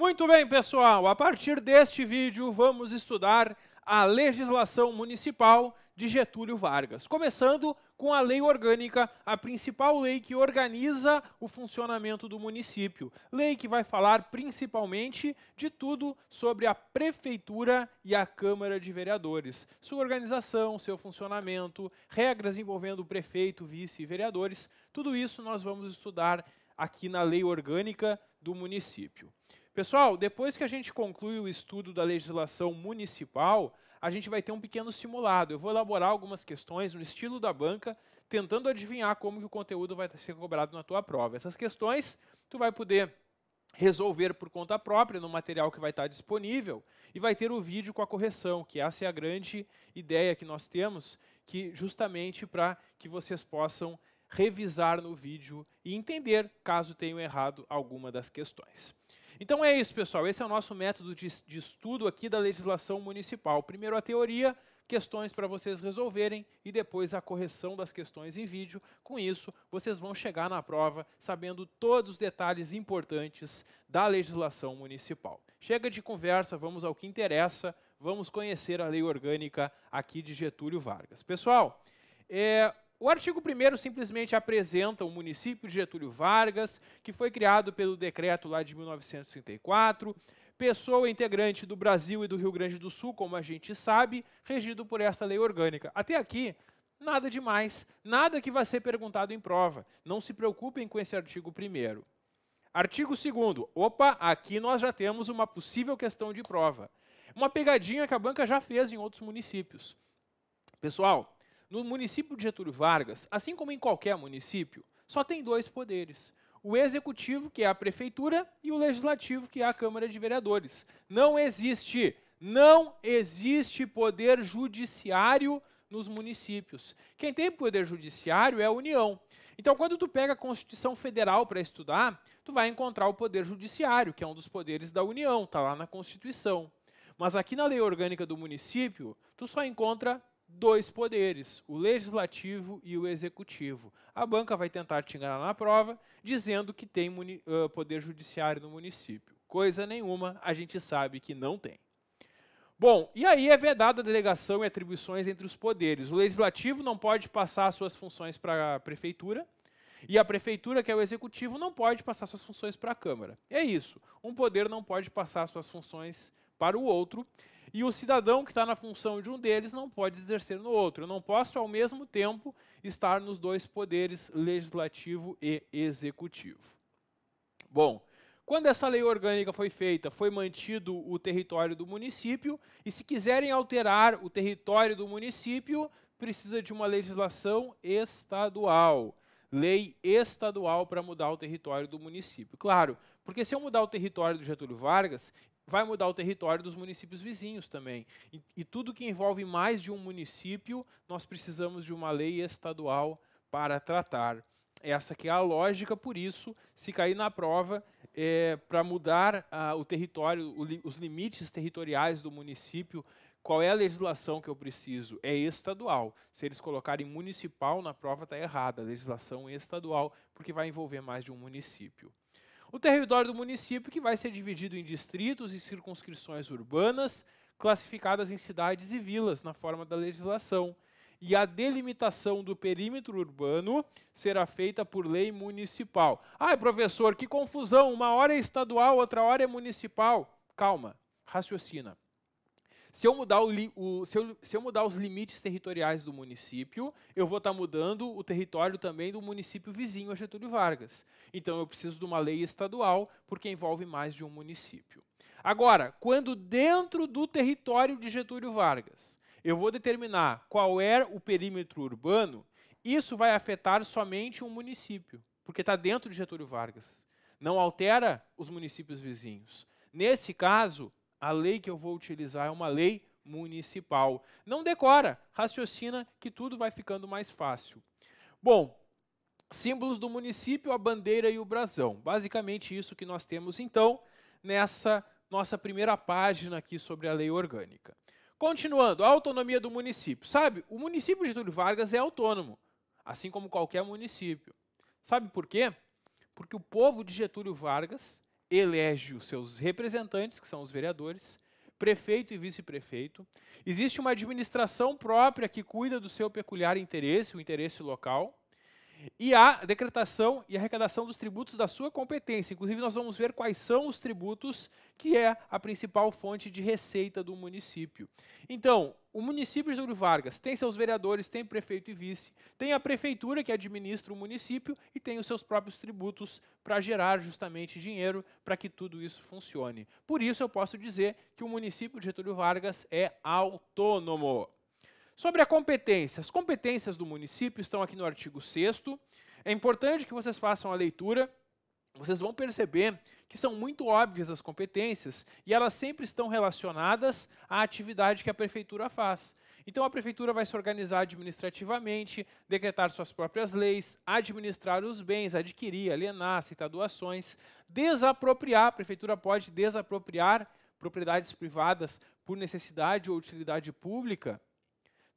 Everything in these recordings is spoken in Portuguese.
Muito bem, pessoal, a partir deste vídeo vamos estudar a legislação municipal de Getúlio Vargas, começando com a Lei Orgânica, a principal lei que organiza o funcionamento do município. Lei que vai falar principalmente de tudo sobre a Prefeitura e a Câmara de Vereadores, sua organização, seu funcionamento, regras envolvendo prefeito, vice e vereadores. Tudo isso nós vamos estudar aqui na Lei Orgânica do município. Pessoal, depois que a gente conclui o estudo da legislação municipal, a gente vai ter um pequeno simulado. Eu vou elaborar algumas questões no estilo da banca, tentando adivinhar como que o conteúdo vai ser cobrado na tua prova. Essas questões tu vai poder resolver por conta própria no material que vai estar disponível e vai ter o vídeo com a correção, que essa é a grande ideia que nós temos, que justamente para que vocês possam revisar no vídeo e entender caso tenham errado alguma das questões. Então é isso, pessoal. Esse é o nosso método de, de estudo aqui da legislação municipal. Primeiro a teoria, questões para vocês resolverem e depois a correção das questões em vídeo. Com isso, vocês vão chegar na prova sabendo todos os detalhes importantes da legislação municipal. Chega de conversa, vamos ao que interessa. Vamos conhecer a lei orgânica aqui de Getúlio Vargas. Pessoal, é, o artigo 1 simplesmente apresenta o município de Getúlio Vargas, que foi criado pelo decreto lá de 1934, pessoa integrante do Brasil e do Rio Grande do Sul, como a gente sabe, regido por esta lei orgânica. Até aqui, nada demais, nada que vai ser perguntado em prova. Não se preocupem com esse artigo 1. Artigo 2. Opa, aqui nós já temos uma possível questão de prova. Uma pegadinha que a banca já fez em outros municípios. Pessoal, no município de Getúlio Vargas, assim como em qualquer município, só tem dois poderes: o executivo, que é a prefeitura, e o legislativo, que é a Câmara de Vereadores. Não existe, não existe poder judiciário nos municípios. Quem tem poder judiciário é a União. Então, quando tu pega a Constituição Federal para estudar, tu vai encontrar o poder judiciário, que é um dos poderes da União, tá lá na Constituição. Mas aqui na Lei Orgânica do Município, tu só encontra dois poderes, o legislativo e o executivo. A banca vai tentar te enganar na prova, dizendo que tem uh, poder judiciário no município. Coisa nenhuma, a gente sabe que não tem. Bom, e aí é vedada a delegação e atribuições entre os poderes. O legislativo não pode passar suas funções para a prefeitura, e a prefeitura, que é o executivo, não pode passar suas funções para a Câmara. É isso. Um poder não pode passar suas funções para o outro e o cidadão que está na função de um deles não pode exercer no outro. Eu não posso, ao mesmo tempo, estar nos dois poderes, legislativo e executivo. Bom, quando essa lei orgânica foi feita, foi mantido o território do município, e se quiserem alterar o território do município, precisa de uma legislação estadual. Lei estadual para mudar o território do município. Claro, porque se eu mudar o território do Getúlio Vargas, vai mudar o território dos municípios vizinhos também. E, e, tudo que envolve mais de um município, nós precisamos de uma lei estadual para tratar. Essa que é a lógica, por isso, se cair na prova, é, para mudar ah, o território, o os limites territoriais do município, qual é a legislação que eu preciso? É estadual. Se eles colocarem municipal na prova, está errada. A legislação é estadual, porque vai envolver mais de um município. O território do município que vai ser dividido em distritos e circunscrições urbanas, classificadas em cidades e vilas na forma da legislação. E a delimitação do perímetro urbano será feita por lei municipal. Ai, professor, que confusão! Uma hora é estadual, outra hora é municipal. Calma, raciocina. Se eu mudar, o, o se, eu, se eu mudar os limites territoriais do município, eu vou estar tá mudando o território também do município vizinho a Getúlio Vargas. Então eu preciso de uma lei estadual, porque envolve mais de um município. Agora, quando dentro do território de Getúlio Vargas eu vou determinar qual é o perímetro urbano, isso vai afetar somente um município, porque está dentro de Getúlio Vargas. Não altera os municípios vizinhos. Nesse caso, a lei que eu vou utilizar é uma lei municipal. Não decora, raciocina que tudo vai ficando mais fácil. Bom, símbolos do município, a bandeira e o brasão. Basicamente isso que nós temos então nessa nossa primeira página aqui sobre a lei orgânica. Continuando, a autonomia do município. Sabe, o município de Getúlio Vargas é autônomo, assim como qualquer município. Sabe por quê? Porque o povo de Getúlio Vargas elege os seus representantes, que são os vereadores, prefeito e vice-prefeito. Existe uma administração própria que cuida do seu peculiar interesse, o interesse local e a decretação e arrecadação dos tributos da sua competência. Inclusive, nós vamos ver quais são os tributos, que é a principal fonte de receita do município. Então, o município de Júlio Vargas tem seus vereadores, tem prefeito e vice, tem a prefeitura que administra o município e tem os seus próprios tributos para gerar justamente dinheiro para que tudo isso funcione. Por isso, eu posso dizer que o município de Getúlio Vargas é autônomo. Sobre as competência. As competências do município estão aqui no artigo 6 É importante que vocês façam a leitura. Vocês vão perceber que são muito óbvias as competências e elas sempre estão relacionadas à atividade que a prefeitura faz. Então a prefeitura vai se organizar administrativamente, decretar suas próprias leis, administrar os bens, adquirir, alienar, aceitar doações, desapropriar, a prefeitura pode desapropriar propriedades privadas por necessidade ou utilidade pública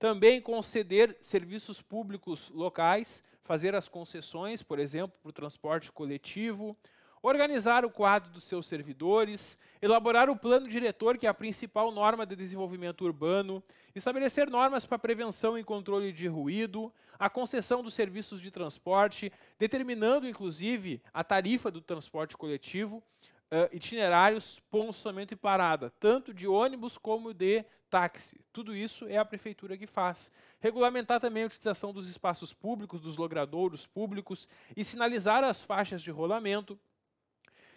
também conceder serviços públicos locais, fazer as concessões, por exemplo, para o transporte coletivo, organizar o quadro dos seus servidores, elaborar o plano diretor, que é a principal norma de desenvolvimento urbano, estabelecer normas para prevenção e controle de ruído, a concessão dos serviços de transporte, determinando inclusive a tarifa do transporte coletivo, uh, itinerários, pontos, e parada, tanto de ônibus como de táxi. Tudo isso é a prefeitura que faz. Regulamentar também a utilização dos espaços públicos, dos logradouros públicos e sinalizar as faixas de rolamento.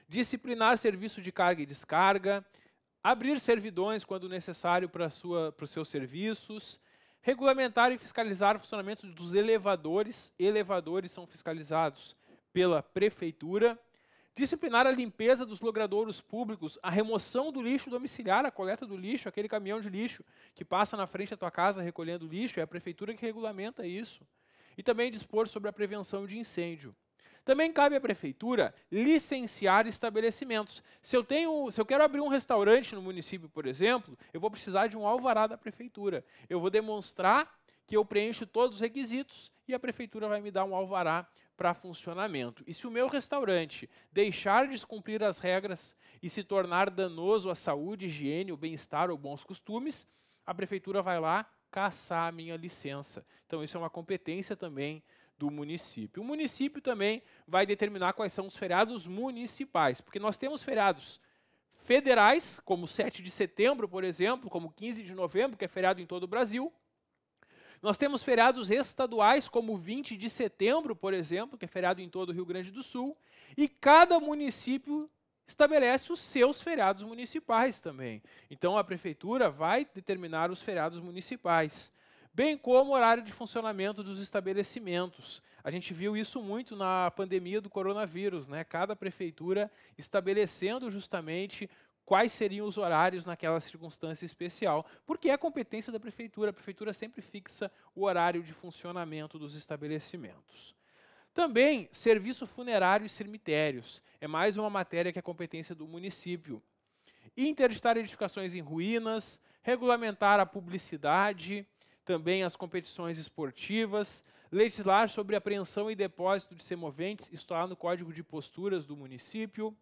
Disciplinar serviço de carga e descarga. Abrir servidões quando necessário para, sua, para os seus serviços. Regulamentar e fiscalizar o funcionamento dos elevadores. Elevadores são fiscalizados pela prefeitura Disciplinar a limpeza dos logradouros públicos, a remoção do lixo domiciliar, a coleta do lixo, aquele caminhão de lixo que passa na frente da tua casa recolhendo lixo, é a prefeitura que regulamenta isso. E também dispor sobre a prevenção de incêndio. Também cabe à prefeitura licenciar estabelecimentos. Se eu tenho, se eu quero abrir um restaurante no município, por exemplo, eu vou precisar de um alvará da prefeitura. Eu vou demonstrar que eu preencho todos os requisitos e a prefeitura vai me dar um alvará para funcionamento. E se o meu restaurante deixar de cumprir as regras e se tornar danoso à saúde, higiene, o bem-estar ou bons costumes, a prefeitura vai lá caçar a minha licença. Então isso é uma competência também do município. O município também vai determinar quais são os feriados municipais, porque nós temos feriados federais, como 7 de setembro, por exemplo, como 15 de novembro, que é feriado em todo o Brasil, nós temos feriados estaduais, como 20 de setembro, por exemplo, que é feriado em todo o Rio Grande do Sul, e cada município estabelece os seus feriados municipais também. Então a prefeitura vai determinar os feriados municipais, bem como o horário de funcionamento dos estabelecimentos. A gente viu isso muito na pandemia do coronavírus, né? Cada prefeitura estabelecendo justamente quais seriam os horários naquela circunstância especial, porque é competência da prefeitura, a prefeitura sempre fixa o horário de funcionamento dos estabelecimentos. Também serviço funerário e cemitérios, é mais uma matéria que é competência do município. Interditar edificações em ruínas, regulamentar a publicidade, também as competições esportivas, legislar sobre apreensão e depósito de semoventes, está no Código de Posturas do município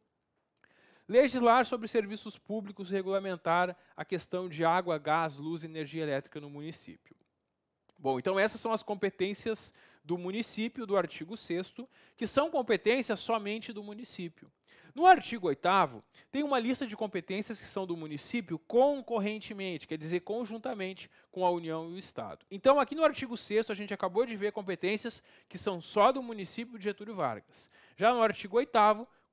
Legislar sobre serviços públicos e regulamentar a questão de água, gás, luz e energia elétrica no município. Bom, então essas são as competências do município do artigo 6 que são competências somente do município. No artigo 8 tem uma lista de competências que são do município concorrentemente, quer dizer, conjuntamente com a União e o Estado. Então, aqui no artigo 6 a gente acabou de ver competências que são só do município de Getúlio Vargas. Já no artigo 8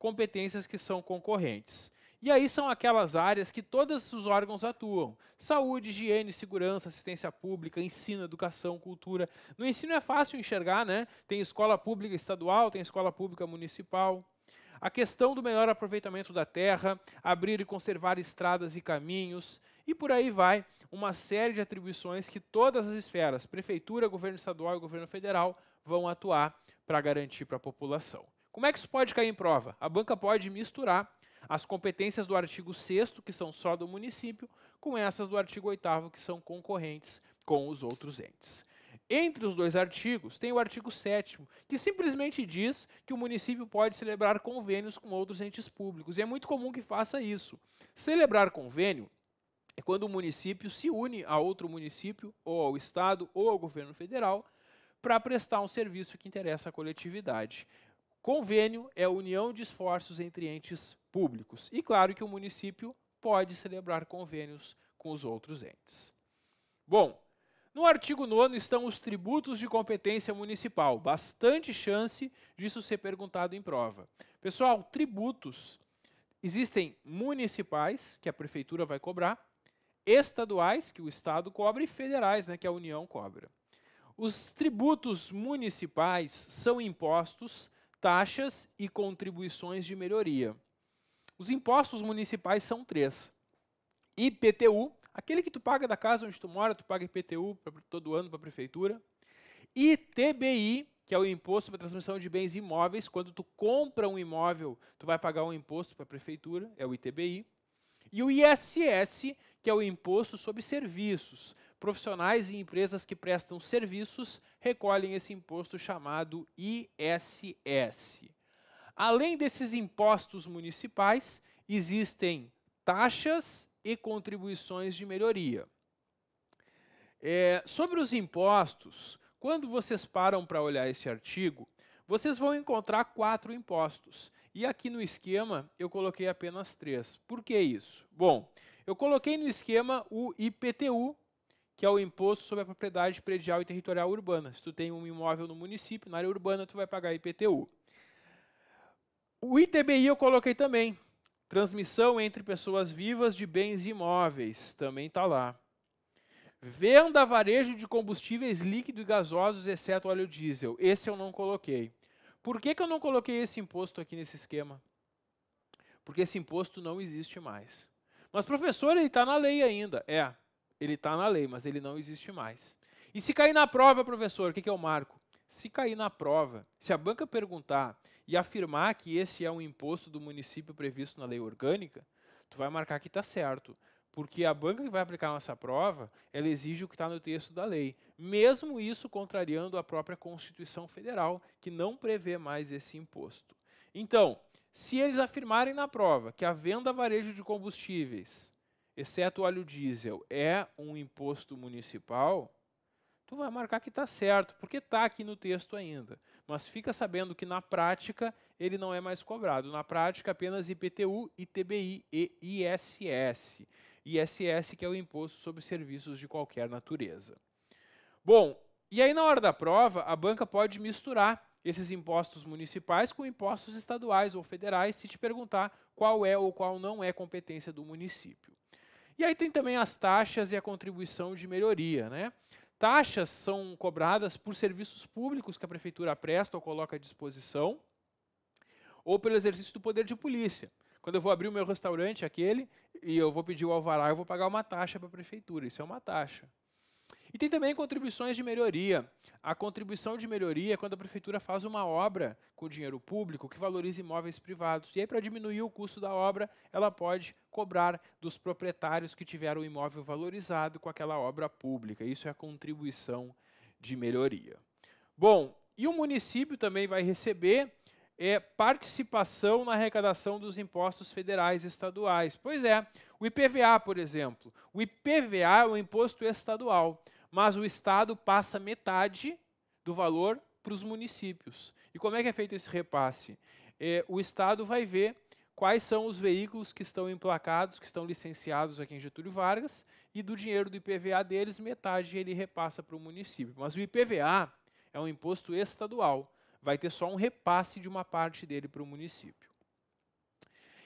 competências que são concorrentes. E aí são aquelas áreas que todos os órgãos atuam: saúde, higiene, segurança, assistência pública, ensino, educação, cultura. No ensino é fácil enxergar, né? Tem escola pública estadual, tem escola pública municipal. A questão do melhor aproveitamento da terra, abrir e conservar estradas e caminhos, e por aí vai, uma série de atribuições que todas as esferas, prefeitura, governo estadual e governo federal, vão atuar para garantir para a população. Como é que isso pode cair em prova? A banca pode misturar as competências do artigo 6 que são só do município, com essas do artigo 8 que são concorrentes com os outros entes. Entre os dois artigos, tem o artigo 7 que simplesmente diz que o município pode celebrar convênios com outros entes públicos, e é muito comum que faça isso. Celebrar convênio é quando o município se une a outro município, ou ao Estado, ou ao governo federal, para prestar um serviço que interessa à coletividade. Convênio é a união de esforços entre entes públicos. E claro que o município pode celebrar convênios com os outros entes. Bom, no artigo 9 estão os tributos de competência municipal. Bastante chance disso ser perguntado em prova. Pessoal, tributos existem municipais, que a prefeitura vai cobrar, estaduais, que o Estado cobra, e federais, né, que a União cobra. Os tributos municipais são impostos taxas e contribuições de melhoria. Os impostos municipais são três. IPTU, aquele que tu paga da casa onde tu mora, tu paga IPTU todo ano para a prefeitura. E TBI, que é o imposto para transmissão de bens imóveis, quando tu compra um imóvel, tu vai pagar um imposto para a prefeitura, é o ITBI. E o ISS, que é o imposto sobre serviços. Profissionais e empresas que prestam serviços recolhem esse imposto chamado ISS. Além desses impostos municipais, existem taxas e contribuições de melhoria. É, sobre os impostos, quando vocês param para olhar esse artigo, vocês vão encontrar quatro impostos. E aqui no esquema eu coloquei apenas três. Por que isso? Bom, eu coloquei no esquema o IPTU, que é o imposto sobre a propriedade predial e territorial urbana. Se tu tem um imóvel no município, na área urbana, tu vai pagar IPTU. O ITBI eu coloquei também. Transmissão entre pessoas vivas de bens imóveis, também está lá. Venda varejo de combustíveis líquidos e gasosos, exceto óleo diesel. Esse eu não coloquei. Por que, que eu não coloquei esse imposto aqui nesse esquema? Porque esse imposto não existe mais. Mas, professor, ele está na lei ainda. É, ele está na lei, mas ele não existe mais. E se cair na prova, professor, o que, que eu é marco? Se cair na prova, se a banca perguntar e afirmar que esse é um imposto do município previsto na lei orgânica, tu vai marcar que está certo. Porque a banca que vai aplicar nossa prova, ela exige o que está no texto da lei. Mesmo isso contrariando a própria Constituição Federal, que não prevê mais esse imposto. Então, se eles afirmarem na prova que a venda a varejo de combustíveis exceto o óleo diesel, é um imposto municipal, tu vai marcar que está certo, porque está aqui no texto ainda. Mas fica sabendo que na prática ele não é mais cobrado. Na prática, apenas IPTU, ITBI e ISS. ISS, que é o Imposto sobre Serviços de Qualquer Natureza. Bom, e aí na hora da prova, a banca pode misturar esses impostos municipais com impostos estaduais ou federais se te perguntar qual é ou qual não é competência do município. E aí tem também as taxas e a contribuição de melhoria, né? Taxas são cobradas por serviços públicos que a prefeitura presta ou coloca à disposição, ou pelo exercício do poder de polícia. Quando eu vou abrir o meu restaurante, aquele, e eu vou pedir o alvará, eu vou pagar uma taxa para a prefeitura. Isso é uma taxa. E tem também contribuições de melhoria. A contribuição de melhoria é quando a prefeitura faz uma obra com dinheiro público que valoriza imóveis privados. E aí, para diminuir o custo da obra, ela pode cobrar dos proprietários que tiveram o imóvel valorizado com aquela obra pública. Isso é a contribuição de melhoria. Bom, e o município também vai receber é, participação na arrecadação dos impostos federais e estaduais. Pois é, o IPVA, por exemplo. O IPVA é o imposto estadual mas o Estado passa metade do valor para os municípios. E como é que é feito esse repasse? É, o Estado vai ver quais são os veículos que estão emplacados, que estão licenciados aqui em Getúlio Vargas, e do dinheiro do IPVA deles, metade ele repassa para o município. Mas o IPVA é um imposto estadual, vai ter só um repasse de uma parte dele para o município.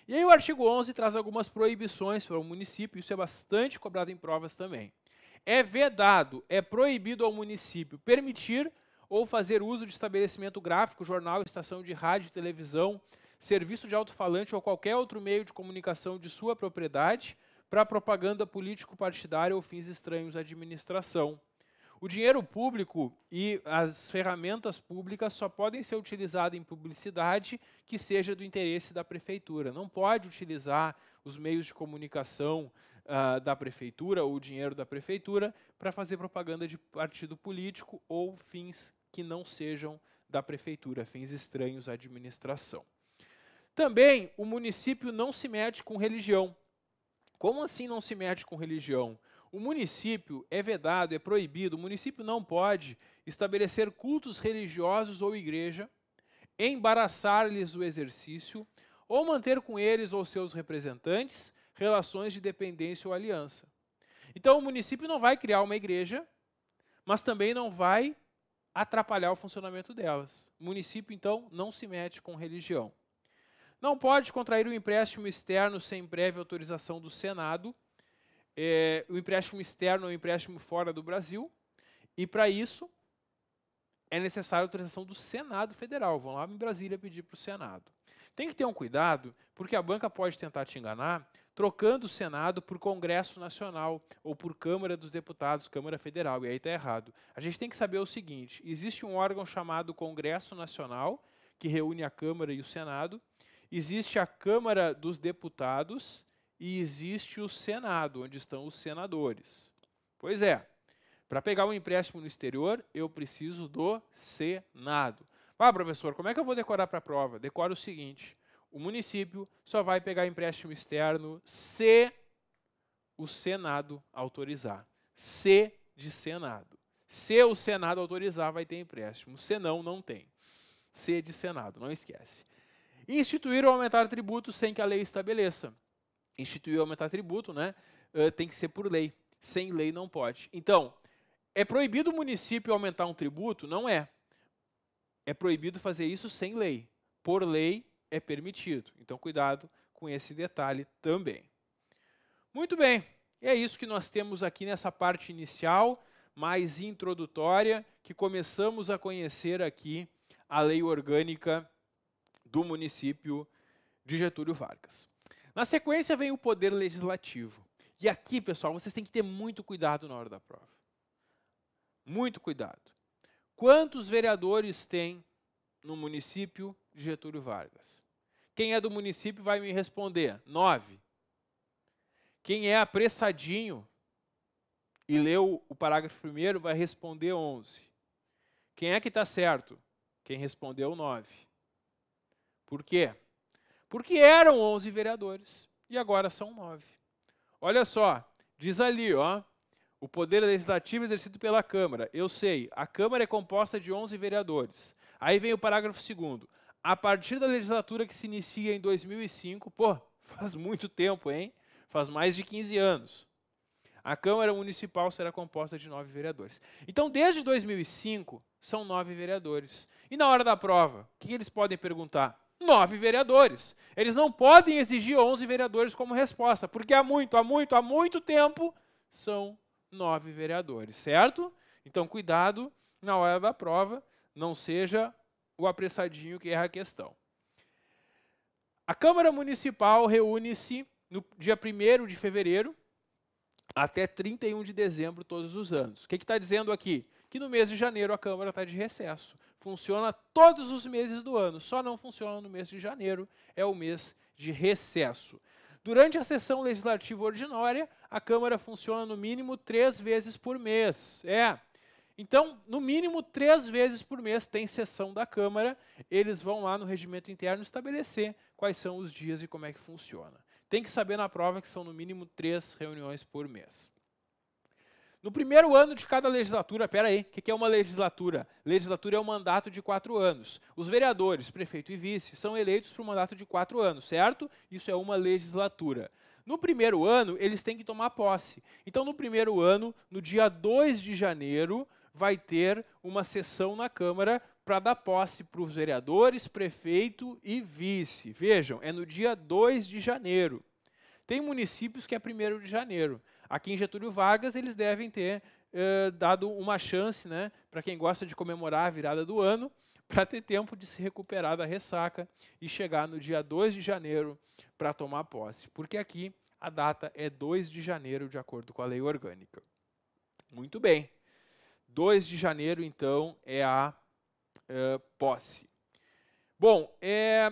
E aí o artigo 11 traz algumas proibições para o município, isso é bastante cobrado em provas também. É vedado, é proibido ao município permitir ou fazer uso de estabelecimento gráfico, jornal, estação de rádio, televisão, serviço de alto-falante ou qualquer outro meio de comunicação de sua propriedade para propaganda político-partidária ou fins estranhos à administração. O dinheiro público e as ferramentas públicas só podem ser utilizadas em publicidade que seja do interesse da prefeitura. Não pode utilizar os meios de comunicação uh, da prefeitura ou o dinheiro da prefeitura para fazer propaganda de partido político ou fins que não sejam da prefeitura, fins estranhos à administração. Também o município não se mete com religião. Como assim não se mete com religião? O município é vedado, é proibido, o município não pode estabelecer cultos religiosos ou igreja, embaraçar-lhes o exercício, ou manter com eles ou seus representantes relações de dependência ou aliança. Então o município não vai criar uma igreja, mas também não vai atrapalhar o funcionamento delas. O município, então, não se mete com religião. Não pode contrair o um empréstimo externo sem prévia autorização do Senado. É, o empréstimo externo é um empréstimo fora do Brasil. E para isso, é necessária a autorização do Senado Federal. Vão lá em Brasília pedir para o Senado. Tem que ter um cuidado, porque a banca pode tentar te enganar trocando o Senado por Congresso Nacional ou por Câmara dos Deputados, Câmara Federal, e aí está errado. A gente tem que saber o seguinte: existe um órgão chamado Congresso Nacional, que reúne a Câmara e o Senado, existe a Câmara dos Deputados e existe o Senado, onde estão os senadores. Pois é, para pegar um empréstimo no exterior, eu preciso do Senado. Ah, professor, como é que eu vou decorar para a prova? Decora o seguinte: o município só vai pegar empréstimo externo se o Senado autorizar. Se de Senado. Se o Senado autorizar, vai ter empréstimo. Se não, não tem. Se de Senado, não esquece. Instituir ou aumentar tributo sem que a lei estabeleça. Instituir ou aumentar tributo, né? tem que ser por lei. Sem lei não pode. Então, é proibido o município aumentar um tributo? Não é. É proibido fazer isso sem lei. Por lei, é permitido. Então, cuidado com esse detalhe também. Muito bem, é isso que nós temos aqui nessa parte inicial, mais introdutória, que começamos a conhecer aqui a lei orgânica do município de Getúlio Vargas. Na sequência vem o poder legislativo. E aqui, pessoal, vocês têm que ter muito cuidado na hora da prova. Muito cuidado. Quantos vereadores tem no município de Getúlio Vargas. Quem é do município vai me responder: nove. Quem é apressadinho e leu o parágrafo primeiro vai responder onze. Quem é que está certo? Quem respondeu nove. Por quê? Porque eram onze vereadores e agora são nove. Olha só, diz ali, ó. O poder legislativo exercido pela Câmara. Eu sei, a Câmara é composta de onze vereadores. Aí vem o parágrafo segundo a partir da legislatura que se inicia em 2005, pô, faz muito tempo, hein? Faz mais de 15 anos. A Câmara Municipal será composta de nove vereadores. Então, desde 2005, são nove vereadores. E na hora da prova, o que eles podem perguntar? Nove vereadores. Eles não podem exigir 11 vereadores como resposta, porque há muito, há muito, há muito tempo são nove vereadores, certo? Então, cuidado na hora da prova, não seja o apressadinho que erra é a questão. A Câmara Municipal reúne-se no dia 1 de fevereiro até 31 de dezembro todos os anos. O que está dizendo aqui? Que no mês de janeiro a Câmara está de recesso. Funciona todos os meses do ano, só não funciona no mês de janeiro, é o mês de recesso. Durante a sessão legislativa ordinária, a Câmara funciona no mínimo três vezes por mês. É, então, no mínimo três vezes por mês tem sessão da Câmara, eles vão lá no regimento interno estabelecer quais são os dias e como é que funciona. Tem que saber na prova que são no mínimo três reuniões por mês. No primeiro ano de cada legislatura, pera aí, o que é uma legislatura? Legislatura é um mandato de quatro anos. Os vereadores, prefeito e vice, são eleitos para um mandato de quatro anos, certo? Isso é uma legislatura. No primeiro ano, eles têm que tomar posse. Então, no primeiro ano, no dia 2 de janeiro, vai ter uma sessão na Câmara para dar posse para os vereadores, prefeito e vice. Vejam, é no dia 2 de janeiro. Tem municípios que é 1 de janeiro. Aqui em Getúlio Vargas, eles devem ter eh, dado uma chance, né, para quem gosta de comemorar a virada do ano, para ter tempo de se recuperar da ressaca e chegar no dia 2 de janeiro para tomar posse. Porque aqui a data é 2 de janeiro, de acordo com a lei orgânica. Muito bem. 2 de janeiro, então, é a é, posse. Bom, é,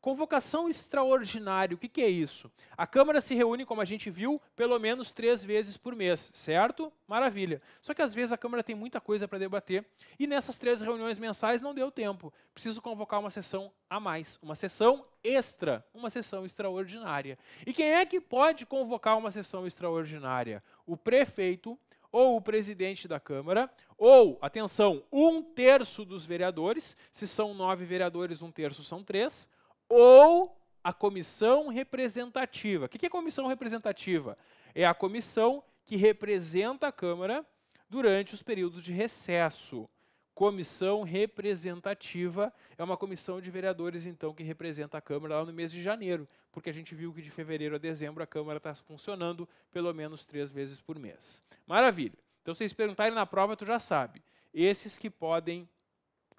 convocação extraordinária, o que, que é isso? A Câmara se reúne, como a gente viu, pelo menos três vezes por mês, certo? Maravilha. Só que às vezes a Câmara tem muita coisa para debater e nessas três reuniões mensais não deu tempo. Preciso convocar uma sessão a mais, uma sessão extra, uma sessão extraordinária. E quem é que pode convocar uma sessão extraordinária? O prefeito ou o presidente da Câmara, ou, atenção, um terço dos vereadores, se são nove vereadores, um terço são três, ou a comissão representativa. O que é comissão representativa? É a comissão que representa a Câmara durante os períodos de recesso comissão representativa é uma comissão de vereadores, então, que representa a Câmara lá no mês de janeiro, porque a gente viu que de fevereiro a dezembro a Câmara está funcionando pelo menos três vezes por mês. Maravilha. Então, se vocês perguntarem na prova, tu já sabe. Esses que podem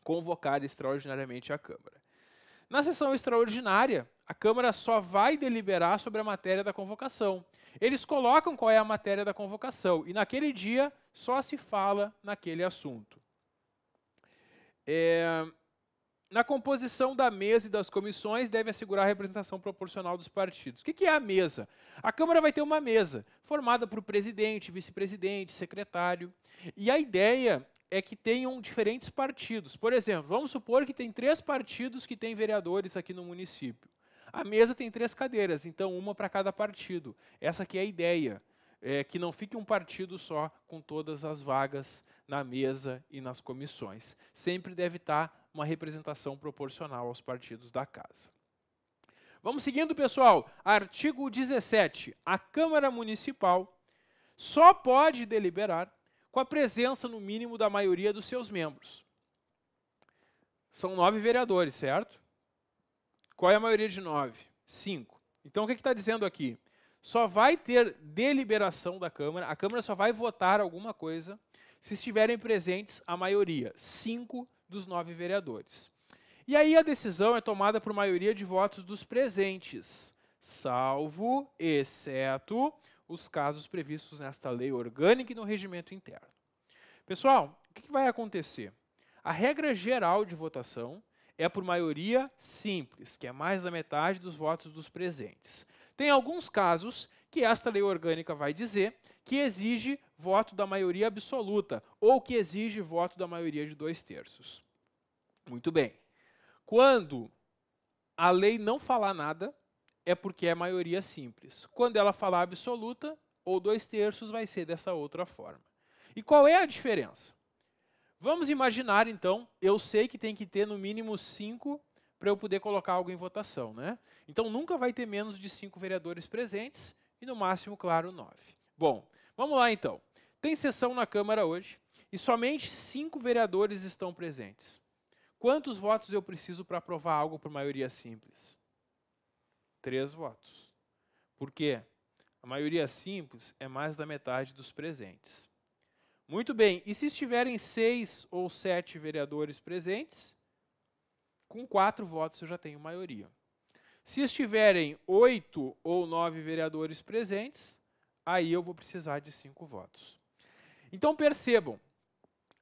convocar extraordinariamente a Câmara. Na sessão extraordinária, a Câmara só vai deliberar sobre a matéria da convocação. Eles colocam qual é a matéria da convocação e naquele dia só se fala naquele assunto. É, na composição da mesa e das comissões deve assegurar a representação proporcional dos partidos. O que é a mesa? A Câmara vai ter uma mesa formada por presidente, vice-presidente, secretário. E a ideia é que tenham diferentes partidos. Por exemplo, vamos supor que tem três partidos que têm vereadores aqui no município. A mesa tem três cadeiras, então uma para cada partido. Essa aqui é a ideia. É, que não fique um partido só com todas as vagas na mesa e nas comissões. Sempre deve estar uma representação proporcional aos partidos da casa. Vamos seguindo, pessoal. Artigo 17. A Câmara Municipal só pode deliberar com a presença, no mínimo, da maioria dos seus membros. São nove vereadores, certo? Qual é a maioria de nove? Cinco. Então, o que está dizendo aqui? Só vai ter deliberação da Câmara, a Câmara só vai votar alguma coisa se estiverem presentes a maioria, cinco dos nove vereadores. E aí a decisão é tomada por maioria de votos dos presentes, salvo, exceto, os casos previstos nesta lei orgânica e no regimento interno. Pessoal, o que vai acontecer? A regra geral de votação é por maioria simples, que é mais da metade dos votos dos presentes. Tem alguns casos que esta lei orgânica vai dizer que exige voto da maioria absoluta, ou que exige voto da maioria de dois terços. Muito bem. Quando a lei não falar nada, é porque é maioria simples. Quando ela falar absoluta, ou dois terços, vai ser dessa outra forma. E qual é a diferença? Vamos imaginar, então, eu sei que tem que ter no mínimo cinco para eu poder colocar algo em votação. Né? Então nunca vai ter menos de cinco vereadores presentes e no máximo, claro, nove. Bom, vamos lá então. Tem sessão na Câmara hoje e somente cinco vereadores estão presentes. Quantos votos eu preciso para aprovar algo por maioria simples? Três votos. Por quê? A maioria simples é mais da metade dos presentes. Muito bem, e se estiverem seis ou sete vereadores presentes, com quatro votos eu já tenho maioria. Se estiverem oito ou nove vereadores presentes, aí eu vou precisar de cinco votos. Então percebam,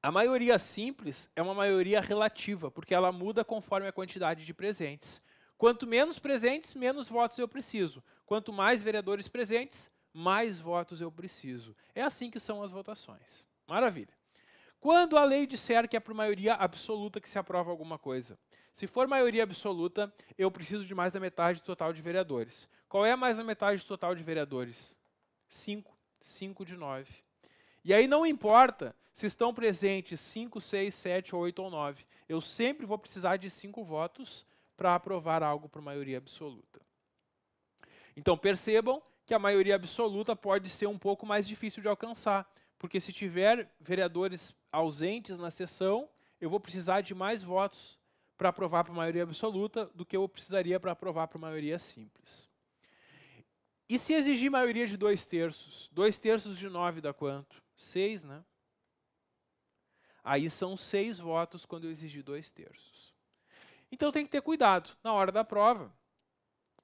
a maioria simples é uma maioria relativa, porque ela muda conforme a quantidade de presentes. Quanto menos presentes, menos votos eu preciso. Quanto mais vereadores presentes, mais votos eu preciso. É assim que são as votações. Maravilha. Quando a lei disser que é por maioria absoluta que se aprova alguma coisa. Se for maioria absoluta, eu preciso de mais da metade do total de vereadores. Qual é mais da metade do total de vereadores? 5. 5 de 9. E aí não importa se estão presentes 5, 6, 7, 8 ou 9. Eu sempre vou precisar de 5 votos para aprovar algo por maioria absoluta. Então percebam que a maioria absoluta pode ser um pouco mais difícil de alcançar, porque se tiver vereadores ausentes na sessão, eu vou precisar de mais votos para aprovar por maioria absoluta do que eu precisaria para aprovar por maioria simples. E se exigir maioria de dois terços? Dois terços de nove dá quanto? Seis, né? Aí são seis votos quando eu exigir dois terços. Então tem que ter cuidado na hora da prova.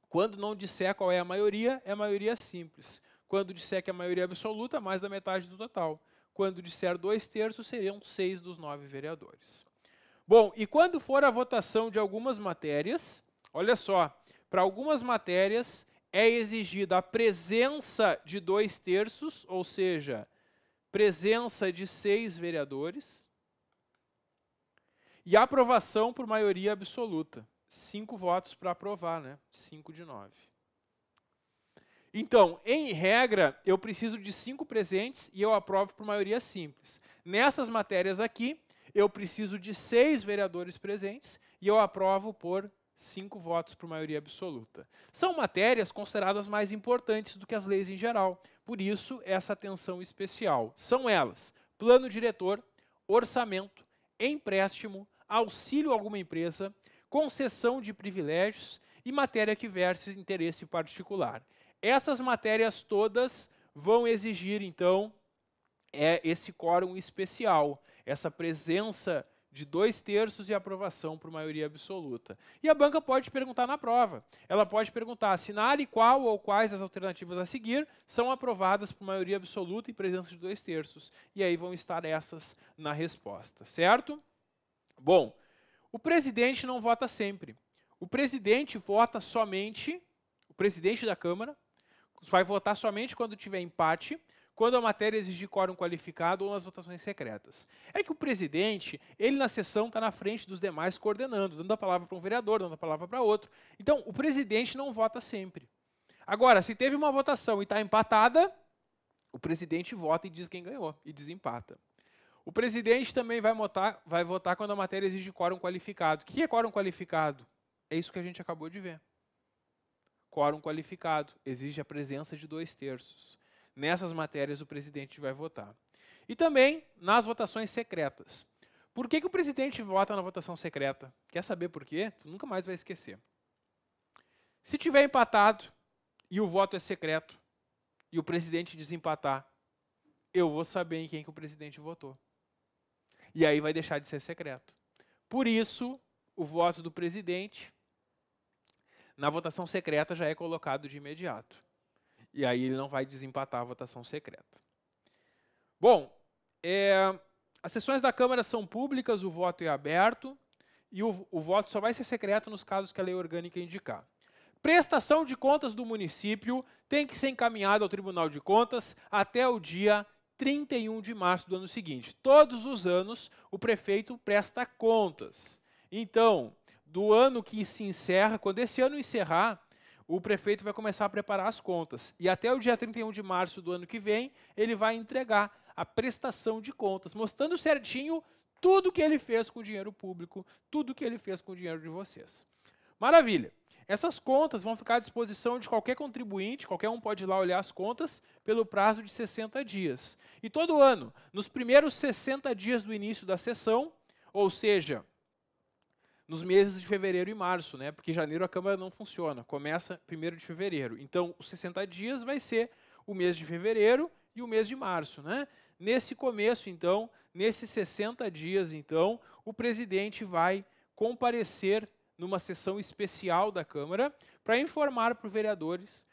Quando não disser qual é a maioria, é a maioria simples. Quando disser que é a maioria absoluta, mais da metade do total. Quando disser dois terços, seriam seis dos nove vereadores. Bom, e quando for a votação de algumas matérias, olha só, para algumas matérias é exigida a presença de dois terços, ou seja, presença de seis vereadores e aprovação por maioria absoluta. Cinco votos para aprovar, né? Cinco de nove. Então, em regra, eu preciso de cinco presentes e eu aprovo por maioria simples. Nessas matérias aqui, eu preciso de seis vereadores presentes e eu aprovo por cinco votos por maioria absoluta. São matérias consideradas mais importantes do que as leis em geral, por isso essa atenção especial. São elas: plano diretor, orçamento, empréstimo, auxílio a alguma empresa, concessão de privilégios e matéria que verse interesse particular. Essas matérias todas vão exigir, então, é esse quórum especial, essa presença de dois terços e aprovação por maioria absoluta. E a banca pode perguntar na prova. Ela pode perguntar, assinale qual ou quais as alternativas a seguir são aprovadas por maioria absoluta e presença de dois terços. E aí vão estar essas na resposta, certo? Bom, o presidente não vota sempre. O presidente vota somente, o presidente da Câmara vai votar somente quando tiver empate quando a matéria exigir quórum qualificado ou nas votações secretas. É que o presidente, ele na sessão está na frente dos demais coordenando, dando a palavra para um vereador, dando a palavra para outro. Então, o presidente não vota sempre. Agora, se teve uma votação e está empatada, o presidente vota e diz quem ganhou e desempata. O presidente também vai votar, vai votar quando a matéria exige quórum qualificado. O que é quórum qualificado? É isso que a gente acabou de ver. Quórum qualificado exige a presença de dois terços nessas matérias o presidente vai votar. E também nas votações secretas. Por que, que o presidente vota na votação secreta? Quer saber por quê? Tu nunca mais vai esquecer. Se tiver empatado e o voto é secreto e o presidente desempatar, eu vou saber em quem que o presidente votou. E aí vai deixar de ser secreto. Por isso, o voto do presidente na votação secreta já é colocado de imediato. E aí ele não vai desempatar a votação secreta. Bom, é, as sessões da Câmara são públicas, o voto é aberto e o, o voto só vai ser secreto nos casos que a lei orgânica indicar. Prestação de contas do município tem que ser encaminhada ao Tribunal de Contas até o dia 31 de março do ano seguinte. Todos os anos o prefeito presta contas. Então, do ano que se encerra, quando esse ano encerrar, o prefeito vai começar a preparar as contas. E até o dia 31 de março do ano que vem, ele vai entregar a prestação de contas, mostrando certinho tudo que ele fez com o dinheiro público, tudo que ele fez com o dinheiro de vocês. Maravilha! Essas contas vão ficar à disposição de qualquer contribuinte, qualquer um pode ir lá olhar as contas, pelo prazo de 60 dias. E todo ano, nos primeiros 60 dias do início da sessão, ou seja, nos meses de fevereiro e março, né? Porque janeiro a Câmara não funciona, começa primeiro de fevereiro. Então, os 60 dias vai ser o mês de fevereiro e o mês de março, né? Nesse começo, então, nesses 60 dias, então, o presidente vai comparecer numa sessão especial da Câmara para informar para os vereadores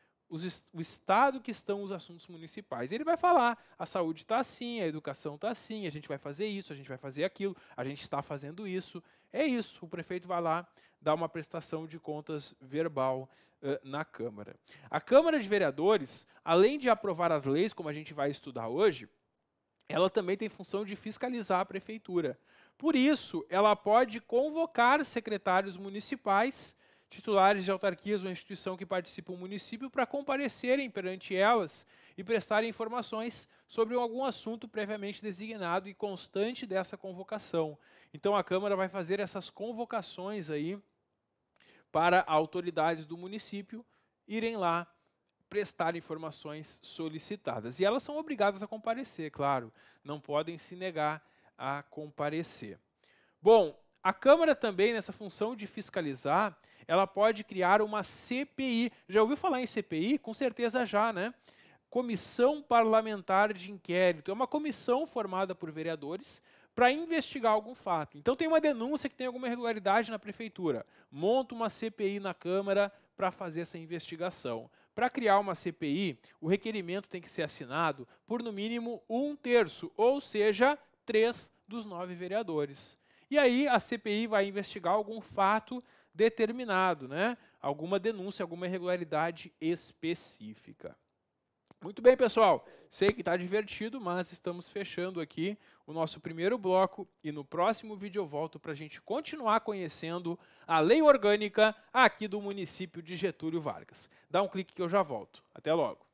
o estado que estão os assuntos municipais. Ele vai falar: a saúde está assim, a educação está assim, a gente vai fazer isso, a gente vai fazer aquilo, a gente está fazendo isso, é isso, o prefeito vai lá dar uma prestação de contas verbal uh, na Câmara. A Câmara de Vereadores, além de aprovar as leis, como a gente vai estudar hoje, ela também tem função de fiscalizar a prefeitura. Por isso, ela pode convocar secretários municipais, titulares de autarquias ou instituição que participa do município, para comparecerem perante elas e prestarem informações sobre algum assunto previamente designado e constante dessa convocação, então a Câmara vai fazer essas convocações aí para autoridades do município irem lá prestar informações solicitadas. E elas são obrigadas a comparecer, claro, não podem se negar a comparecer. Bom, a Câmara também, nessa função de fiscalizar, ela pode criar uma CPI. Já ouviu falar em CPI? Com certeza já, né? Comissão Parlamentar de Inquérito. É uma comissão formada por vereadores para investigar algum fato. Então tem uma denúncia que tem alguma irregularidade na prefeitura. Monta uma CPI na Câmara para fazer essa investigação. Para criar uma CPI, o requerimento tem que ser assinado por no mínimo um terço, ou seja, três dos nove vereadores. E aí a CPI vai investigar algum fato determinado, né? alguma denúncia, alguma irregularidade específica. Muito bem, pessoal. Sei que está divertido, mas estamos fechando aqui o nosso primeiro bloco e no próximo vídeo eu volto para a gente continuar conhecendo a lei orgânica aqui do município de Getúlio Vargas. Dá um clique que eu já volto. Até logo.